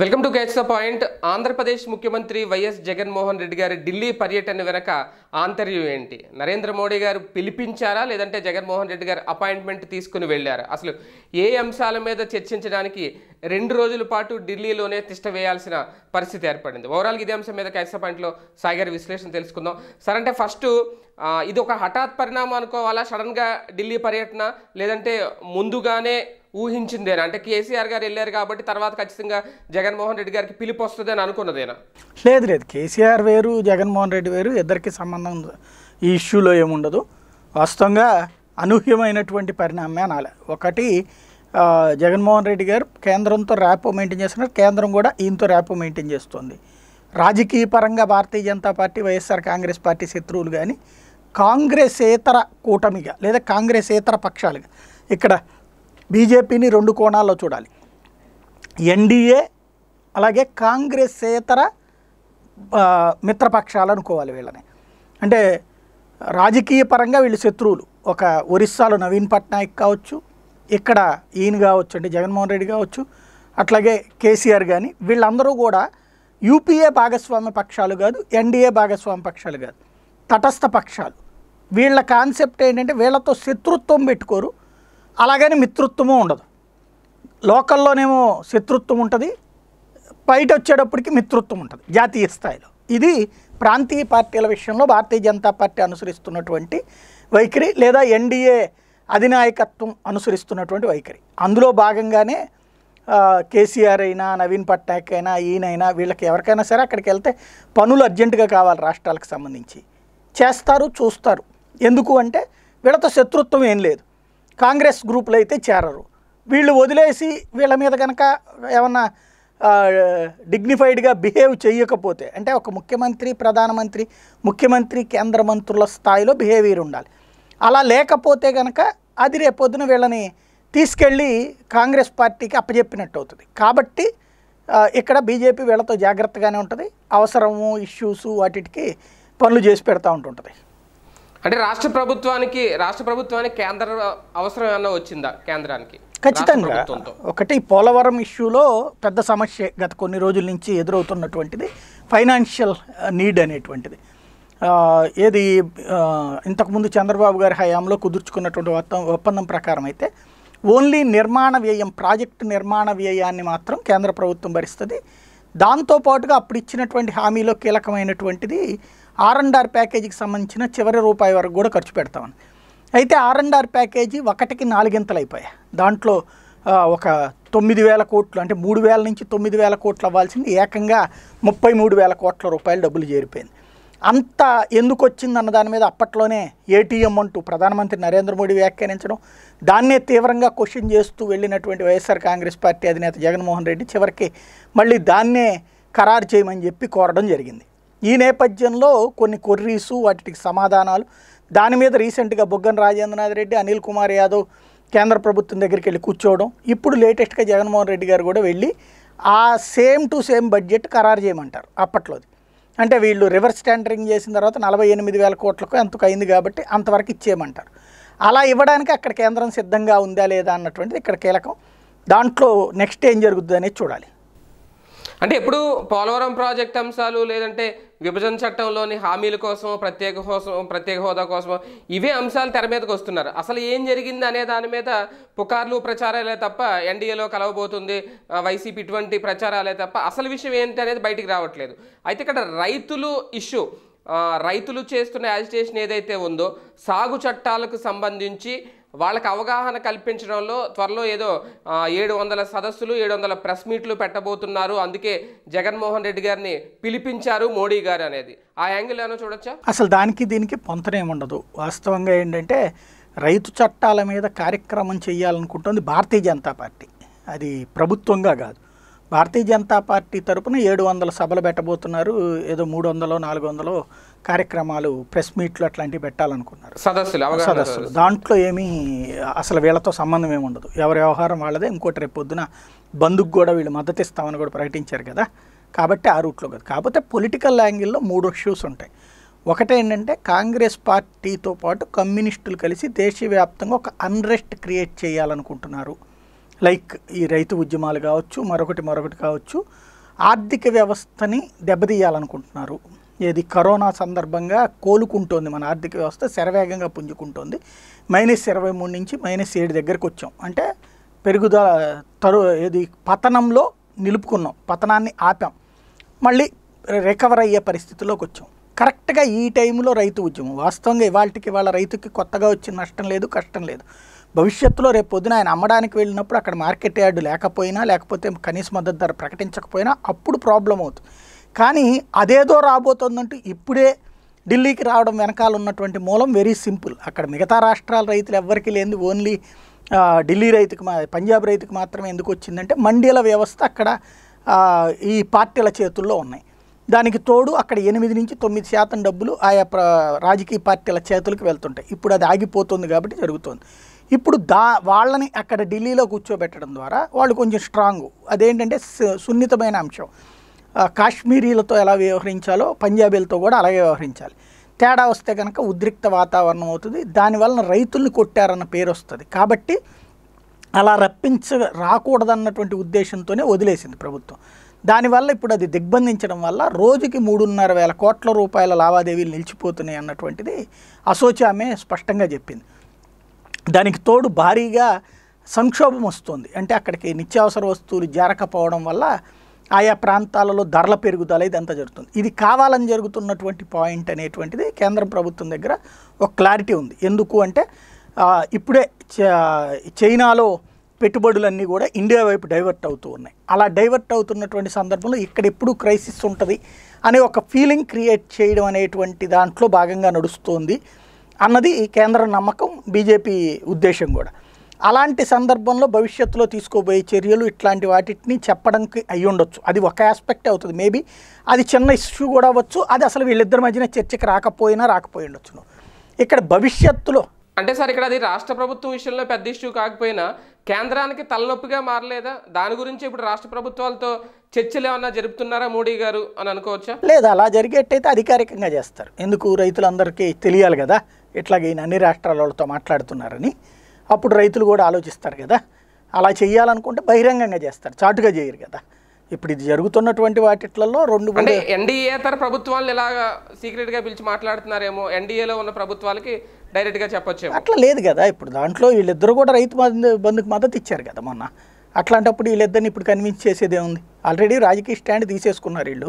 welcome to catch the point Andhra Pradesh ముఖ్యమంత్రి YS Jaganmohan Reddy గారి ఢిల్లీ పర్యటన వెనక ఆంతర్యం ఏంటి నరేంద్ర మోడీ గారు పిలిపించారా లేదంటే జగన్మోహన్ రెడ్డి గారు అపాయింట్మెంట్ తీసుకుని వెళ్ళారా అసలు ఏ అంశాల మీద చర్చించడానికి రెండు రోజుల పాటు ఢిల్లీలోనే తిష్ట వేయాల్సిన పరిస్థితి ఏర్పడింది ఓవరాల్గా ఇదే అంశం మీద క్యాచ్ ద పాయింట్లో సాయిగారి విశ్లేషణ తెలుసుకుందాం సార్ అంటే ఫస్ట్ ఇది ఒక హఠాత్ పరిణామం అనుకోవాలా సడన్గా ఢిల్లీ పర్యటన లేదంటే ముందుగానే ఊహించిందేనా అంటే కేసీఆర్ గారు వెళ్ళారు కాబట్టి తర్వాత ఖచ్చితంగా జగన్మోహన్ రెడ్డి గారికి పిలుపు వస్తుంది అని అనుకున్నదేనా లేదు లేదు కేసీఆర్ వేరు జగన్మోహన్ రెడ్డి వేరు ఇద్దరికి సంబంధం ఈ ఇష్యూలో ఏముండదు వాస్తవంగా అనూహ్యమైనటువంటి పరిణామమే అనాలి ఒకటి జగన్మోహన్ రెడ్డి గారు కేంద్రంతో ర్యాపో మెయింటైన్ చేస్తున్నారు కేంద్రం కూడా ఈయనతో ర్యాపో మెయింటైన్ చేస్తుంది రాజకీయ పరంగా భారతీయ జనతా పార్టీ వైఎస్ఆర్ కాంగ్రెస్ పార్టీ శత్రువులు కానీ కాంగ్రెస్ ఇతర కూటమిగా లేదా కాంగ్రెస్ ఏతర పక్షాలుగా ఇక్కడ బీజేపీని రెండు కోణాల్లో చూడాలి ఎన్డీఏ అలాగే కాంగ్రెస్ ఏతర మిత్రపక్షాలు అనుకోవాలి వీళ్ళని అంటే రాజకీయ పరంగా వీళ్ళు శత్రువులు ఒక ఒరిస్సాలో నవీన్ పట్నాయక్ కావచ్చు ఇక్కడ ఈయన కావచ్చు అంటే జగన్మోహన్ రెడ్డి కావచ్చు అట్లాగే కేసీఆర్ కానీ వీళ్ళందరూ కూడా యూపీఏ భాగస్వామ్య పక్షాలు కాదు ఎన్డీఏ భాగస్వామ్య పక్షాలు కాదు తటస్థ పక్షాలు వీళ్ళ కాన్సెప్ట్ ఏంటంటే వీళ్ళతో శత్రుత్వం పెట్టుకోరు అలాగని మిత్రుత్వము ఉండదు లోకల్లోనేమో శత్రుత్వం ఉంటుంది బయట వచ్చేటప్పటికి మిత్రుత్వం ఉంటుంది జాతీయ స్థాయిలో ఇది ప్రాంతీయ పార్టీల విషయంలో భారతీయ జనతా పార్టీ అనుసరిస్తున్నటువంటి వైఖరి లేదా ఎన్డీఏ అధినాయకత్వం అనుసరిస్తున్నటువంటి వైఖరి అందులో భాగంగానే కేసీఆర్ అయినా నవీన్ పట్నాయక్ అయినా ఈయనైనా వీళ్ళకి ఎవరికైనా సరే అక్కడికి వెళ్తే పనులు అర్జెంటుగా కావాలి రాష్ట్రాలకు సంబంధించి చేస్తారు చూస్తారు ఎందుకు అంటే వీళ్ళతో శత్రుత్వం ఏం లేదు కాంగ్రెస్ గ్రూపులు అయితే చేరరు వీళ్ళు వదిలేసి వీళ్ళ మీద కనుక ఏమన్నా డిగ్నిఫైడ్గా బిహేవ్ చేయకపోతే అంటే ఒక ముఖ్యమంత్రి ప్రధానమంత్రి ముఖ్యమంత్రి కేంద్ర మంత్రుల స్థాయిలో బిహేవియర్ ఉండాలి అలా లేకపోతే కనుక అది రేపొద్దున వీళ్ళని తీసుకెళ్ళి కాంగ్రెస్ పార్టీకి అప్పజెప్పినట్టు అవుతుంది కాబట్టి ఇక్కడ బీజేపీ వీళ్ళతో జాగ్రత్తగానే ఉంటుంది అవసరము ఇష్యూస్ వాటికి పనులు చేసి పెడతా ఉంటుంటుంది అంటే రాష్ట్ర ప్రభుత్వానికి రాష్ట్ర ప్రభుత్వానికి కేంద్ర అవసరం ఏమన్నా వచ్చిందా కేంద్రానికి ఖచ్చితంగా ఒకటి పోలవరం ఇష్యూలో పెద్ద సమస్య గత కొన్ని రోజుల నుంచి ఎదురవుతున్నటువంటిది ఫైనాన్షియల్ నీడ్ అనేటువంటిది ఏది ఇంతకుముందు చంద్రబాబు గారి హయాంలో కుదుర్చుకున్నటువంటి ఒప్పందం ప్రకారం అయితే ఓన్లీ నిర్మాణ వ్యయం ప్రాజెక్టు నిర్మాణ వ్యయాన్ని మాత్రం కేంద్ర ప్రభుత్వం భరిస్తుంది దాంతోపాటుగా అప్పుడు ఇచ్చినటువంటి హామీలో కీలకమైనటువంటిది ఆర్ అండ్ ఆర్ ప్యాకేజీకి సంబంధించిన చివరి రూపాయి వరకు కూడా ఖర్చు పెడతామని అయితే ఆర్ అండ్ ఆర్ ప్యాకేజీ ఒకటికి నాలుగింతలు అయిపోయాయి దాంట్లో ఒక తొమ్మిది వేల కోట్లు అంటే మూడు వేల నుంచి తొమ్మిది వేల కోట్లు అవ్వాల్సింది ఏకంగా ముప్పై మూడు వేల కోట్ల రూపాయలు డబ్బులు చేరిపోయింది అంత ఎందుకు వచ్చింది అన్న దాని మీద అప్పట్లోనే ఏటీఎం అంటూ ప్రధానమంత్రి నరేంద్ర మోడీ వ్యాఖ్యానించడం దాన్నే తీవ్రంగా క్వశ్చన్ చేస్తూ వెళ్ళినటువంటి వైఎస్ఆర్ కాంగ్రెస్ పార్టీ అధినేత జగన్మోహన్ రెడ్డి చివరికి మళ్ళీ దాన్నే ఖరారు చేయమని చెప్పి కోరడం జరిగింది ఈ నేపథ్యంలో కొన్ని కొర్రీసు వాటికి సమాధానాలు దాని మీద రీసెంట్గా బొగ్గన రాజేంద్రనాథ్ రెడ్డి అనిల్ కుమార్ యాదవ్ కేంద్ర ప్రభుత్వం దగ్గరికి వెళ్ళి కూర్చోవడం ఇప్పుడు లేటెస్ట్గా జగన్మోహన్ రెడ్డి గారు కూడా వెళ్ళి ఆ సేమ్ టు సేమ్ బడ్జెట్ ఖరారు చేయమంటారు అప్పట్లోది అంటే వీళ్ళు రివర్స్ టెండరింగ్ చేసిన తర్వాత నలభై ఎనిమిది వేల కోట్లకు ఎంతకు అయింది కాబట్టి అంతవరకు ఇచ్చేయమంటారు అలా ఇవ్వడానికి అక్కడ కేంద్రం సిద్ధంగా ఉందా లేదా అన్నటువంటిది ఇక్కడ కీలకం దాంట్లో నెక్స్ట్ ఏం జరుగుతుంది అనేది చూడాలి అంటే ఎప్పుడు పోలవరం ప్రాజెక్ట్ అంశాలు లేదంటే విభజన చట్టంలోని హామీల కోసం ప్రత్యేక కోసం ప్రత్యేక హోదా కోసం ఇవే అంశాలు తెర మీదకి వస్తున్నారు అసలు ఏం జరిగింది అనే దాని మీద పుకార్లు ప్రచారాలే తప్ప ఎన్డీఏలో కలవబోతుంది వైసీపీ ఇటువంటి ప్రచారాలే తప్ప అసలు విషయం ఏంటి అనేది బయటికి రావట్లేదు అయితే ఇక్కడ రైతులు ఇష్యూ రైతులు చేస్తున్న యాజిటేషన్ ఏదైతే ఉందో సాగు చట్టాలకు సంబంధించి వాళ్ళకి అవగాహన కల్పించడంలో త్వరలో ఏదో ఏడు వందల సదస్సులు ఏడు వందల ప్రెస్ మీట్లు పెట్టబోతున్నారు అందుకే జగన్మోహన్ రెడ్డి గారిని పిలిపించారు మోడీ గారు అనేది ఆ యాంగిల్ ఏమైనా చూడొచ్చా అసలు దానికి దీనికి పొంతనేముండదు వాస్తవంగా ఏంటంటే రైతు చట్టాల మీద కార్యక్రమం చేయాలనుకుంటుంది భారతీయ జనతా పార్టీ అది ప్రభుత్వంగా కాదు భారతీయ జనతా పార్టీ తరపున ఏడు వందల సభలు పెట్టబోతున్నారు ఏదో మూడు వందలో నాలుగు వందలో కార్యక్రమాలు ప్రెస్ మీట్లు అట్లాంటివి పెట్టాలనుకున్నారు సదస్సులు సదస్సులు దాంట్లో ఏమీ అసలు వీళ్ళతో సంబంధం ఏమి ఉండదు ఎవరి వ్యవహారం వాళ్ళదే ఇంకోటి రేపు పొద్దున బంధుకు కూడా వీళ్ళు మద్దతు ఇస్తామని కూడా ప్రకటించారు కదా కాబట్టి ఆ రూట్లో కాదు కాకపోతే పొలిటికల్ యాంగిల్లో మూడు ఇష్యూస్ ఉంటాయి ఒకటే ఏంటంటే కాంగ్రెస్ పార్టీతో పాటు కమ్యూనిస్టులు కలిసి దేశవ్యాప్తంగా ఒక అన్రెస్ట్ క్రియేట్ చేయాలనుకుంటున్నారు లైక్ ఈ రైతు ఉద్యమాలు కావచ్చు మరొకటి మరొకటి కావచ్చు ఆర్థిక వ్యవస్థని దెబ్బతీయాలనుకుంటున్నారు ఏది కరోనా సందర్భంగా కోలుకుంటోంది మన ఆర్థిక వ్యవస్థ శరవేగంగా పుంజుకుంటోంది మైనస్ ఇరవై మూడు నుంచి మైనస్ ఏడు దగ్గరకు వచ్చాం అంటే పెరుగుదల తరు ఏది పతనంలో నిలుపుకున్నాం పతనాన్ని ఆపాం మళ్ళీ రికవర్ అయ్యే పరిస్థితిలోకి వచ్చాం కరెక్ట్గా ఈ టైంలో రైతు ఉద్యమం వాస్తవంగా ఇవాళకి ఇవాళ రైతుకి కొత్తగా వచ్చిన నష్టం లేదు కష్టం లేదు భవిష్యత్తులో రేపు పొద్దున ఆయన అమ్మడానికి వెళ్ళినప్పుడు అక్కడ మార్కెట్ యార్డు లేకపోయినా లేకపోతే కనీస మద్దతు ధర ప్రకటించకపోయినా అప్పుడు ప్రాబ్లం అవుతుంది కానీ అదేదో రాబోతోందంటూ ఇప్పుడే ఢిల్లీకి రావడం వెనకాల ఉన్నటువంటి మూలం వెరీ సింపుల్ అక్కడ మిగతా రాష్ట్రాల రైతులు ఎవ్వరికీ లేని ఓన్లీ ఢిల్లీ రైతుకు మా పంజాబ్ రైతుకు మాత్రమే ఎందుకు వచ్చిందంటే మండీల వ్యవస్థ అక్కడ ఈ పార్టీల చేతుల్లో ఉన్నాయి దానికి తోడు అక్కడ ఎనిమిది నుంచి తొమ్మిది శాతం డబ్బులు ఆయా రాజకీయ పార్టీల చేతులకు వెళ్తుంటాయి ఇప్పుడు అది ఆగిపోతుంది కాబట్టి జరుగుతుంది ఇప్పుడు దా వాళ్ళని అక్కడ ఢిల్లీలో కూర్చోబెట్టడం ద్వారా వాళ్ళు కొంచెం స్ట్రాంగ్ అదేంటంటే సున్నితమైన అంశం కాశ్మీరీలతో ఎలా వ్యవహరించాలో పంజాబీలతో కూడా అలాగే వ్యవహరించాలి తేడా వస్తే కనుక ఉద్రిక్త వాతావరణం అవుతుంది దానివలన రైతుల్ని కొట్టారన్న పేరు వస్తుంది కాబట్టి అలా రప్పించ రాకూడదన్నటువంటి ఉద్దేశంతోనే వదిలేసింది ప్రభుత్వం దానివల్ల ఇప్పుడు అది దిగ్బంధించడం వల్ల రోజుకి మూడున్నర వేల కోట్ల రూపాయల లావాదేవీలు నిలిచిపోతున్నాయి అన్నటువంటిది అసోచామే స్పష్టంగా చెప్పింది దానికి తోడు భారీగా సంక్షోభం వస్తుంది అంటే అక్కడికి నిత్యావసర వస్తువులు జారకపోవడం వల్ల ఆయా ప్రాంతాలలో ధరల పెరుగుదల ఇదంతా జరుగుతుంది ఇది కావాలని జరుగుతున్నటువంటి పాయింట్ అనేటువంటిది కేంద్ర ప్రభుత్వం దగ్గర ఒక క్లారిటీ ఉంది ఎందుకు అంటే ఇప్పుడే చైనాలో పెట్టుబడులన్నీ కూడా ఇండియా వైపు డైవర్ట్ అవుతూ ఉన్నాయి అలా డైవర్ట్ అవుతున్నటువంటి సందర్భంలో ఇక్కడ ఎప్పుడు క్రైసిస్ ఉంటుంది అనే ఒక ఫీలింగ్ క్రియేట్ చేయడం అనేటువంటి దాంట్లో భాగంగా నడుస్తుంది అన్నది కేంద్ర నమ్మకం బీజేపీ ఉద్దేశం కూడా అలాంటి సందర్భంలో భవిష్యత్తులో తీసుకోబోయే చర్యలు ఇట్లాంటి వాటిని చెప్పడానికి అయి ఉండొచ్చు అది ఒక ఆస్పెక్ట్ అవుతుంది మేబీ అది చిన్న ఇష్యూ కూడా అవ్వచ్చు అది అసలు వీళ్ళిద్దరి మధ్యన చర్చకి రాకపోయినా రాకపోయి ఉండొచ్చు ఇక్కడ భవిష్యత్తులో అంటే సార్ ఇక్కడ అది రాష్ట్ర ప్రభుత్వం విషయంలో పెద్ద ఇష్యూ కాకపోయినా కేంద్రానికి తలనొప్పిగా మారలేదా దాని గురించి ఇప్పుడు రాష్ట్ర ప్రభుత్వాలతో చర్చలు ఏమన్నా జరుపుతున్నారా మోడీ గారు అని అనుకోవచ్చా లేదు అలా జరిగేటైతే అధికారికంగా చేస్తారు ఎందుకు రైతులందరికీ తెలియాలి కదా ఇట్లాగే అన్ని రాష్ట్రాల వాళ్ళతో మాట్లాడుతున్నారని అప్పుడు రైతులు కూడా ఆలోచిస్తారు కదా అలా చేయాలనుకుంటే బహిరంగంగా చేస్తారు చాటుగా చేయరు కదా ఇప్పుడు ఇది జరుగుతున్నటువంటి వాటిలో రెండు అంటే ఎన్డీఏతర ప్రభుత్వాలు ఇలాగా సీక్రెట్గా పిలిచి మాట్లాడుతున్నారేమో ఎన్డీఏలో ఉన్న ప్రభుత్వాలకి డైరెక్ట్గా చెప్పొచ్చు అట్లా లేదు కదా ఇప్పుడు దాంట్లో వీళ్ళిద్దరు కూడా రైతు బంధుకు మద్దతు ఇచ్చారు కదా మొన్న అట్లాంటప్పుడు వీళ్ళిద్దరిని ఇప్పుడు కన్విన్స్ చేసేదే ఉంది ఆల్రెడీ రాజకీయ స్టాండ్ తీసేసుకున్నారు వీళ్ళు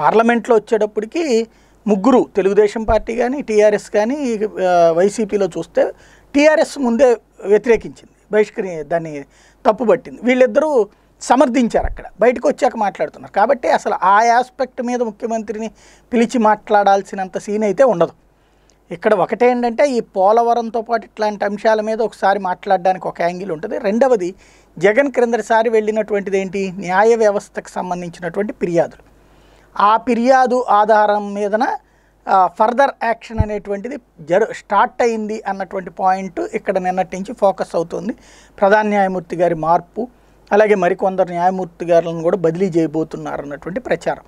పార్లమెంట్లో వచ్చేటప్పటికి ముగ్గురు తెలుగుదేశం పార్టీ కానీ టీఆర్ఎస్ కానీ వైసీపీలో చూస్తే టీఆర్ఎస్ ముందే వ్యతిరేకించింది బహిష్కరి దాన్ని తప్పుబట్టింది వీళ్ళిద్దరూ సమర్థించారు అక్కడ బయటకు వచ్చాక మాట్లాడుతున్నారు కాబట్టి అసలు ఆ ఆస్పెక్ట్ మీద ముఖ్యమంత్రిని పిలిచి మాట్లాడాల్సినంత సీన్ అయితే ఉండదు ఇక్కడ ఒకటే ఏంటంటే ఈ పోలవరంతో పాటు ఇట్లాంటి అంశాల మీద ఒకసారి మాట్లాడడానికి ఒక యాంగిల్ ఉంటుంది రెండవది జగన్ క్రిందటిసారి వెళ్ళినటువంటిది ఏంటి న్యాయ వ్యవస్థకు సంబంధించినటువంటి ఫిర్యాదులు ఆ ఫిర్యాదు ఆధారం మీదన ఫర్దర్ యాక్షన్ అనేటువంటిది జరు స్టార్ట్ అయింది అన్నటువంటి పాయింట్ ఇక్కడ నిన్నటి నుంచి ఫోకస్ అవుతుంది ప్రధాన న్యాయమూర్తి గారి మార్పు అలాగే మరికొందరు న్యాయమూర్తి గారులను కూడా బదిలీ చేయబోతున్నారు అన్నటువంటి ప్రచారం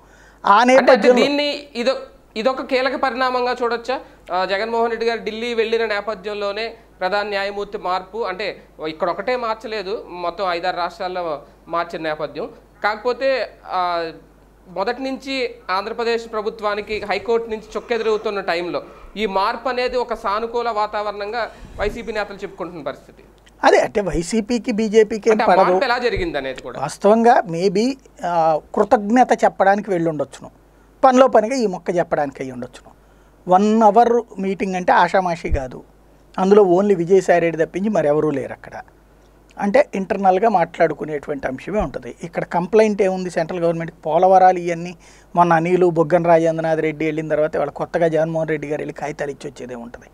ఆ నేపథ్యంలో దీన్ని ఇదో ఇదొక కీలక పరిణామంగా చూడొచ్చా జగన్మోహన్ రెడ్డి గారు ఢిల్లీ వెళ్ళిన నేపథ్యంలోనే ప్రధాన న్యాయమూర్తి మార్పు అంటే ఇక్కడ ఒకటే మార్చలేదు మొత్తం ఐదారు రాష్ట్రాల్లో మార్చిన నేపథ్యం కాకపోతే మొదటి నుంచి ఆంధ్రప్రదేశ్ ప్రభుత్వానికి హైకోర్టు నుంచి చొక్కెదిరుగుతున్న టైంలో ఈ మార్పు అనేది ఒక సానుకూల వాతావరణంగా వైసీపీ నేతలు చెప్పుకుంటున్న పరిస్థితి అదే అంటే వైసీపీకి బీజేపీకి ఎలా జరిగింది అనేది కూడా వాస్తవంగా మేబీ కృతజ్ఞత చెప్పడానికి వెళ్ళి ఉండొచ్చును పనిలో పనిగా ఈ మొక్క చెప్పడానికి అయ్యి ఉండొచ్చును వన్ అవర్ మీటింగ్ అంటే ఆషామాషి కాదు అందులో ఓన్లీ విజయసాయి రెడ్డి తప్పించి మరెవరూ లేరు అక్కడ అంటే ఇంటర్నల్గా మాట్లాడుకునేటువంటి అంశమే ఉంటుంది ఇక్కడ కంప్లైంట్ ఏముంది సెంట్రల్ గవర్నమెంట్కి పోలవరాలు ఇవన్నీ మొన్న అనిలు బొగ్గన రాజేంద్రనాథ్ రెడ్డి వెళ్ళిన తర్వాత వాళ్ళ కొత్తగా జగన్మోహన్ రెడ్డి గారు వెళ్ళి కాగితాలు ఇచ్చి వచ్చేదే ఉంటుంది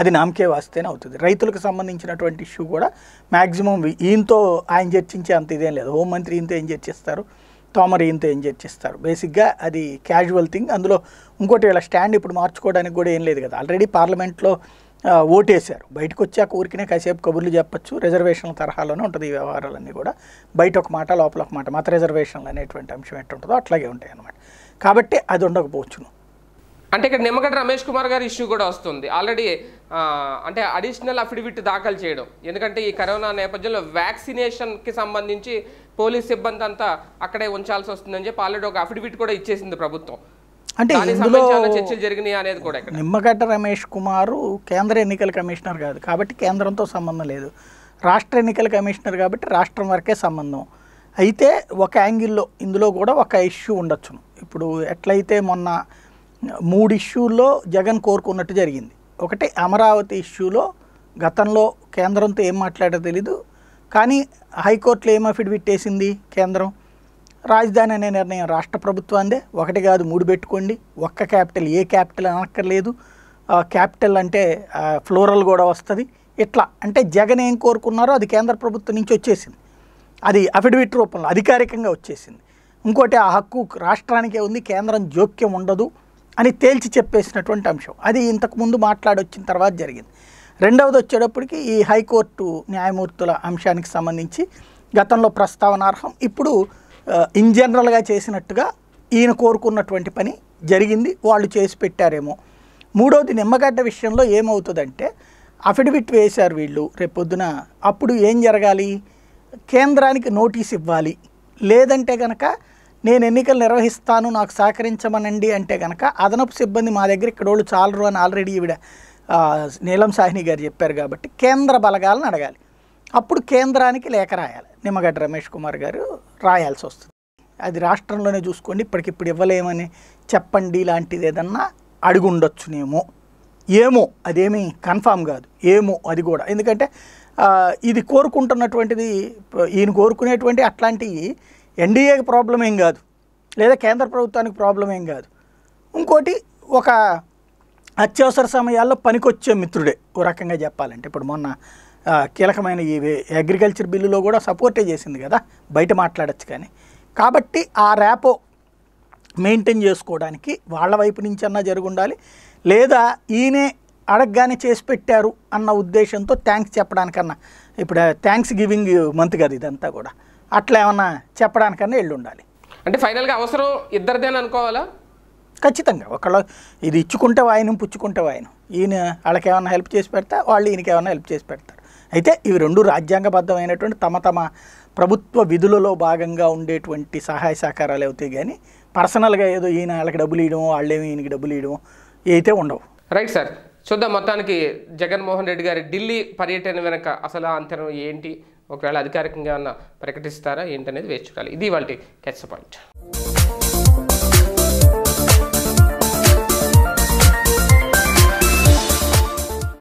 అది నామకే వాస్తేనే అవుతుంది రైతులకు సంబంధించినటువంటి ఇష్యూ కూడా మ్యాక్సిమం ఈయంతో ఆయన చర్చించే అంత ఇదేం లేదు హోంమంత్రి ఈయంతో ఏం చర్చిస్తారు తోమర్ ఈయంతో ఏం చర్చిస్తారు బేసిక్గా అది క్యాజువల్ థింగ్ అందులో ఇంకోటి వీళ్ళ స్టాండ్ ఇప్పుడు మార్చుకోవడానికి కూడా ఏం లేదు కదా ఆల్రెడీ పార్లమెంట్లో ఓటేశారు బయటకు వచ్చాక ఊరికినే కాసేపు కబుర్లు చెప్పచ్చు రిజర్వేషన్ల తరహాలోనే ఉంటుంది ఈ వ్యవహారాలన్నీ కూడా బయట ఒక మాట లోపల ఒక మాట మత రిజర్వేషన్లు అనేటువంటి అంశం ఎట్టుంటుందో అట్లాగే ఉంటాయి అన్నమాట కాబట్టి అది ఉండకపోవచ్చును అంటే ఇక్కడ నిమ్మగడ్డ రమేష్ కుమార్ గారి ఇష్యూ కూడా వస్తుంది ఆల్రెడీ అంటే అడిషనల్ అఫిడవిట్ దాఖలు చేయడం ఎందుకంటే ఈ కరోనా నేపథ్యంలో వ్యాక్సినేషన్కి సంబంధించి పోలీస్ సిబ్బంది అంతా అక్కడే ఉంచాల్సి వస్తుందని చెప్పి ఆల్రెడీ ఒక అఫిడవిట్ కూడా ఇచ్చేసింది ప్రభుత్వం అంటే ఇందులో చర్చలు జరిగినాయి అనేది కూడా నిమ్మగడ్డ రమేష్ కుమారు కేంద్ర ఎన్నికల కమిషనర్ కాదు కాబట్టి కేంద్రంతో సంబంధం లేదు రాష్ట్ర ఎన్నికల కమిషనర్ కాబట్టి రాష్ట్రం వరకే సంబంధం అయితే ఒక యాంగిల్లో ఇందులో కూడా ఒక ఇష్యూ ఉండొచ్చును ఇప్పుడు ఎట్లయితే మొన్న మూడు ఇష్యూల్లో జగన్ కోరుకున్నట్టు జరిగింది ఒకటి అమరావతి ఇష్యూలో గతంలో కేంద్రంతో ఏం మాట్లాడో తెలీదు కానీ హైకోర్టులో ఏం అఫిడవిట్ వేసింది కేంద్రం రాజధాని అనే నిర్ణయం రాష్ట్ర ప్రభుత్వాందే ఒకటి కాదు మూడు పెట్టుకోండి ఒక్క క్యాపిటల్ ఏ క్యాపిటల్ అనక్కర్లేదు క్యాపిటల్ అంటే ఫ్లోరల్ కూడా వస్తుంది ఇట్లా అంటే జగన్ ఏం కోరుకున్నారో అది కేంద్ర ప్రభుత్వం నుంచి వచ్చేసింది అది అఫిడవిట్ రూపంలో అధికారికంగా వచ్చేసింది ఇంకోటి ఆ హక్కు రాష్ట్రానికే ఉంది కేంద్రం జోక్యం ఉండదు అని తేల్చి చెప్పేసినటువంటి అంశం అది ఇంతకుముందు మాట్లాడొచ్చిన తర్వాత జరిగింది రెండవది వచ్చేటప్పటికి ఈ హైకోర్టు న్యాయమూర్తుల అంశానికి సంబంధించి గతంలో ప్రస్తావనార్హం ఇప్పుడు ఇన్ జనరల్గా చేసినట్టుగా ఈయన కోరుకున్నటువంటి పని జరిగింది వాళ్ళు చేసి పెట్టారేమో మూడవది నిమ్మగడ్డ విషయంలో ఏమవుతుందంటే అఫిడవిట్ వేశారు వీళ్ళు రేపొద్దున అప్పుడు ఏం జరగాలి కేంద్రానికి నోటీస్ ఇవ్వాలి లేదంటే కనుక నేను ఎన్నికలు నిర్వహిస్తాను నాకు సహకరించమనండి అంటే కనుక అదనపు సిబ్బంది మా దగ్గర ఇక్కడ వాళ్ళు చాలరు అని ఆల్రెడీ ఈవిడ నీలం సాహ్ని గారు చెప్పారు కాబట్టి కేంద్ర బలగాలను అడగాలి అప్పుడు కేంద్రానికి లేఖ రాయాలి నిమ్మగడ్డ రమేష్ కుమార్ గారు రాయాల్సి వస్తుంది అది రాష్ట్రంలోనే చూసుకోండి ఇప్పటికిప్పుడు ఇవ్వలేమని చెప్పండి లాంటిది ఏదన్నా అడుగు ఉండొచ్చునేమో ఏమో అదేమీ కన్ఫామ్ కాదు ఏమో అది కూడా ఎందుకంటే ఇది కోరుకుంటున్నటువంటిది ఈయన కోరుకునేటువంటి అట్లాంటివి ఎన్డీఏకి ప్రాబ్లం ఏం కాదు లేదా కేంద్ర ప్రభుత్వానికి ప్రాబ్లం ఏం కాదు ఇంకోటి ఒక అత్యవసర సమయాల్లో పనికొచ్చే మిత్రుడే ఓ రకంగా చెప్పాలంటే ఇప్పుడు మొన్న కీలకమైన ఈ అగ్రికల్చర్ బిల్లులో కూడా సపోర్టే చేసింది కదా బయట మాట్లాడచ్చు కానీ కాబట్టి ఆ ర్యాపో మెయింటైన్ చేసుకోవడానికి వాళ్ళ వైపు నుంచి అన్నా జరుగుండాలి లేదా ఈయనే అడగగానే చేసి పెట్టారు అన్న ఉద్దేశంతో థ్యాంక్స్ చెప్పడానికన్నా ఇప్పుడు థ్యాంక్స్ గివింగ్ మంత్ కదా ఇదంతా కూడా అట్లా ఏమన్నా చెప్పడానికన్నా వెళ్ళి ఉండాలి అంటే ఫైనల్గా అవసరం ఇద్దరిదేనా అనుకోవాలా ఖచ్చితంగా ఒకళ్ళు ఇది ఇచ్చుకుంటే వాయినం పుచ్చుకుంటే వాయినం ఈయన వాళ్ళకేమన్నా హెల్ప్ చేసి పెడతా వాళ్ళు ఈయనకేమన్నా హెల్ప్ చేసి పెడతా అయితే ఇవి రెండు రాజ్యాంగబద్ధమైనటువంటి తమ తమ ప్రభుత్వ విధులలో భాగంగా ఉండేటువంటి సహాయ సహకారాలు అవుతాయి కానీ పర్సనల్గా ఏదో ఈయన వాళ్ళకి డబ్బులు ఇవ్వడం వాళ్ళేమి ఈయనకి డబ్బులు ఇవ్వడం అయితే ఉండవు రైట్ సార్ చూద్దాం మొత్తానికి జగన్మోహన్ రెడ్డి గారి ఢిల్లీ పర్యటన వెనక అసలు అంతరం ఏంటి ఒకవేళ అధికారికంగా ఏమన్నా ప్రకటిస్తారా ఏంటనేది వేసుకోవాలి ఇది వాళ్ళ క్యాచ్ పాయింట్